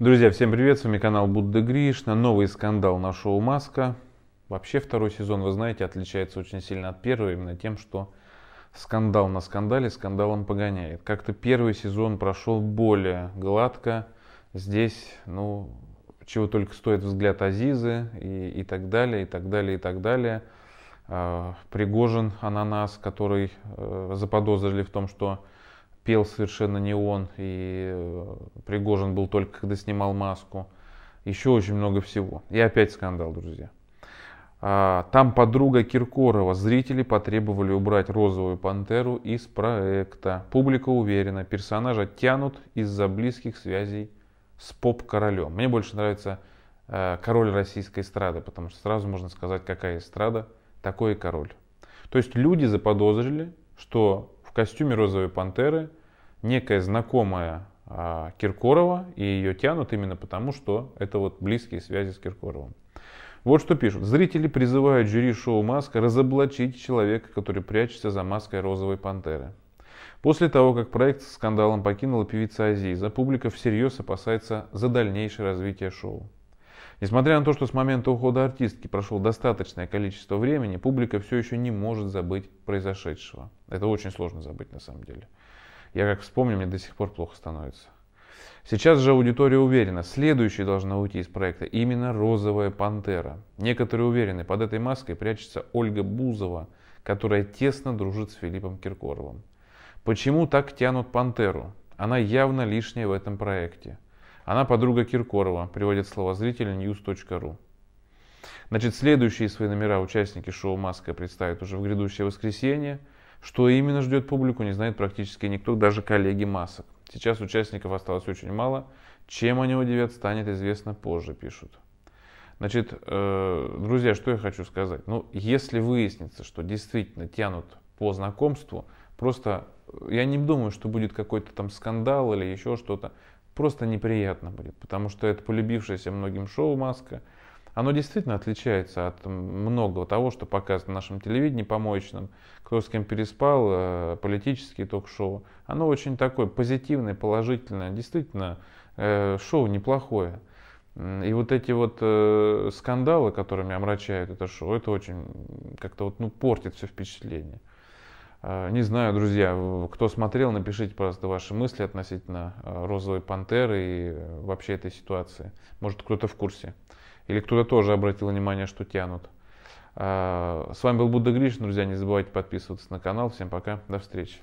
Друзья, всем привет, с вами канал Будда Гришна, новый скандал на шоу Маска. Вообще второй сезон, вы знаете, отличается очень сильно от первого именно тем, что скандал на скандале скандалом погоняет. Как-то первый сезон прошел более гладко, здесь, ну, чего только стоит взгляд Азизы и, и так далее, и так далее, и так далее. А, Пригожин ананас, который э, заподозрили в том, что пел совершенно не он, и э, Пригожин был только когда снимал маску. Еще очень много всего. И опять скандал, друзья. А, там подруга Киркорова. Зрители потребовали убрать розовую пантеру из проекта. Публика уверена, персонажа тянут из-за близких связей с поп-королем. Мне больше нравится э, король российской эстрады, потому что сразу можно сказать, какая эстрада, такой и король. То есть люди заподозрили, что в костюме розовой пантеры некая знакомая а, Киркорова, и ее тянут именно потому, что это вот близкие связи с Киркоровым. Вот что пишут. Зрители призывают жюри шоу «Маска» разоблачить человека, который прячется за маской розовой пантеры. После того, как проект с скандалом покинула певица Азиза, публика всерьез опасается за дальнейшее развитие шоу. Несмотря на то, что с момента ухода артистки прошло достаточное количество времени, публика все еще не может забыть произошедшего. Это очень сложно забыть на самом деле. Я как вспомню, мне до сих пор плохо становится. Сейчас же аудитория уверена, следующей должна уйти из проекта именно «Розовая пантера». Некоторые уверены, под этой маской прячется Ольга Бузова, которая тесно дружит с Филиппом Киркоровым. Почему так тянут «Пантеру»? Она явно лишняя в этом проекте – она подруга Киркорова, приводит слова зрителя news.ru. Значит, следующие свои номера участники шоу «Маска» представят уже в грядущее воскресенье. Что именно ждет публику, не знает практически никто, даже коллеги масок. Сейчас участников осталось очень мало. Чем они удивят, станет известно позже, пишут. Значит, э, друзья, что я хочу сказать. Ну, если выяснится, что действительно тянут по знакомству, просто э, я не думаю, что будет какой-то там скандал или еще что-то просто неприятно будет, потому что это полюбившееся многим шоу «Маска», оно действительно отличается от многого того, что показано на нашем телевидении помоечном, кто с кем переспал, э, политические ток-шоу. Оно очень такое позитивное, положительное, действительно э, шоу неплохое. И вот эти вот э, скандалы, которыми омрачают это шоу, это очень как-то вот, ну, портит все впечатление. Э, не знаю, друзья, кто смотрел, напишите, пожалуйста, ваши мысли относительно э, розовой пантеры и э, вообще этой ситуации. Может, кто-то в курсе. Или кто-то тоже обратил внимание, что тянут. С вами был Будда Гриш, друзья, не забывайте подписываться на канал. Всем пока, до встречи.